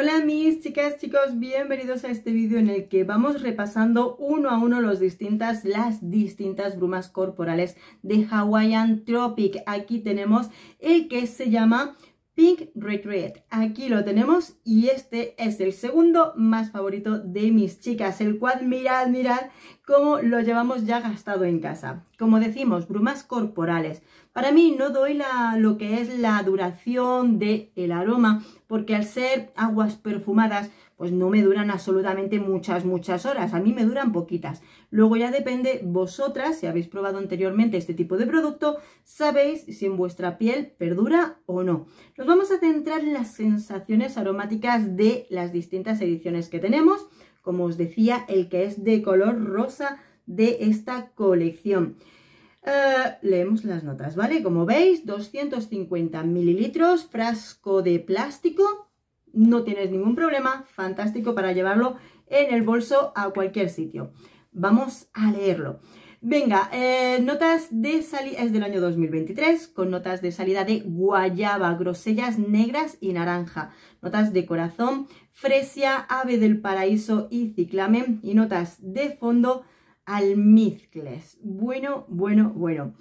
Hola mis chicas, chicos, bienvenidos a este vídeo en el que vamos repasando uno a uno distintas, las distintas brumas corporales de Hawaiian Tropic. Aquí tenemos el que se llama Pink Retreat. Aquí lo tenemos y este es el segundo más favorito de mis chicas, el cual mirad, mirad cómo lo llevamos ya gastado en casa. Como decimos, brumas corporales. Para mí no doy la, lo que es la duración del el aroma, porque al ser aguas perfumadas, pues no me duran absolutamente muchas, muchas horas, a mí me duran poquitas. Luego ya depende vosotras, si habéis probado anteriormente este tipo de producto, sabéis si en vuestra piel perdura o no. Nos vamos a centrar en las sensaciones aromáticas de las distintas ediciones que tenemos, como os decía, el que es de color rosa de esta colección. Eh, leemos las notas, ¿vale? Como veis, 250 mililitros, frasco de plástico, no tienes ningún problema, fantástico para llevarlo en el bolso a cualquier sitio. Vamos a leerlo. Venga, eh, notas de salida, es del año 2023, con notas de salida de guayaba, grosellas negras y naranja, notas de corazón, fresia, ave del paraíso y ciclamen, y notas de fondo, almizcles. Bueno, bueno, bueno.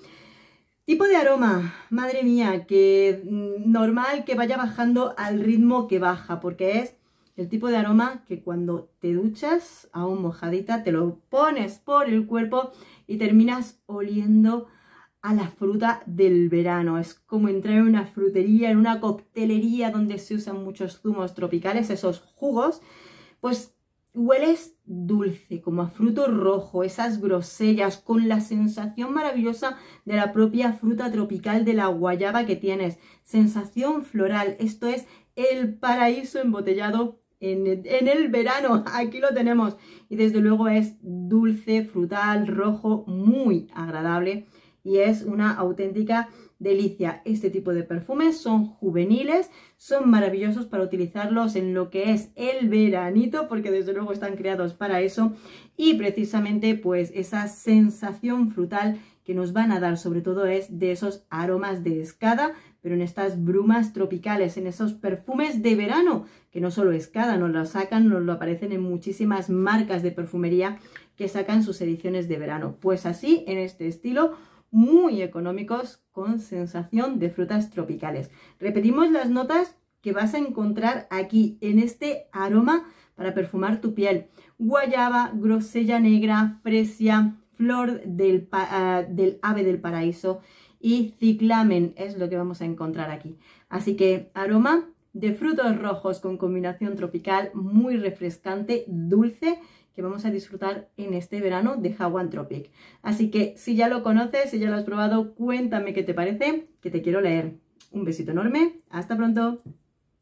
Tipo de aroma, madre mía, que mm, normal que vaya bajando al ritmo que baja, porque es el tipo de aroma que cuando te duchas, aún mojadita, te lo pones por el cuerpo y terminas oliendo a la fruta del verano. Es como entrar en una frutería, en una coctelería donde se usan muchos zumos tropicales, esos jugos, pues Hueles dulce, como a fruto rojo, esas grosellas, con la sensación maravillosa de la propia fruta tropical de la guayaba que tienes. Sensación floral, esto es el paraíso embotellado en, en, el verano, aquí lo tenemos. Y desde luego es dulce, frutal, rojo, muy agradable y es una auténtica delicia. Este tipo de perfumes son juveniles, son maravillosos para utilizarlos en lo que es el veranito, porque desde luego están creados para eso y precisamente pues esa sensación frutal que nos van a dar sobre todo es de esos aromas de escada, pero en estas brumas tropicales, en esos perfumes de verano, que no solo escada, nos lo sacan, nos lo aparecen en muchísimas marcas de perfumería que sacan sus ediciones de verano. Pues así, en este estilo, muy económicos con sensación de frutas tropicales. Repetimos las notas que vas a encontrar aquí en este aroma para perfumar tu piel. Guayaba, grosella negra, fresia, flor del, ah, del ave del paraíso y ciclamen es lo que vamos a encontrar aquí. Así que aroma de frutos rojos con combinación tropical muy refrescante, dulce, que vamos a disfrutar en este verano de Hawan Tropic. Así que si ya lo conoces, si ya lo has probado, cuéntame qué te parece, que te quiero leer. Un besito enorme, hasta pronto.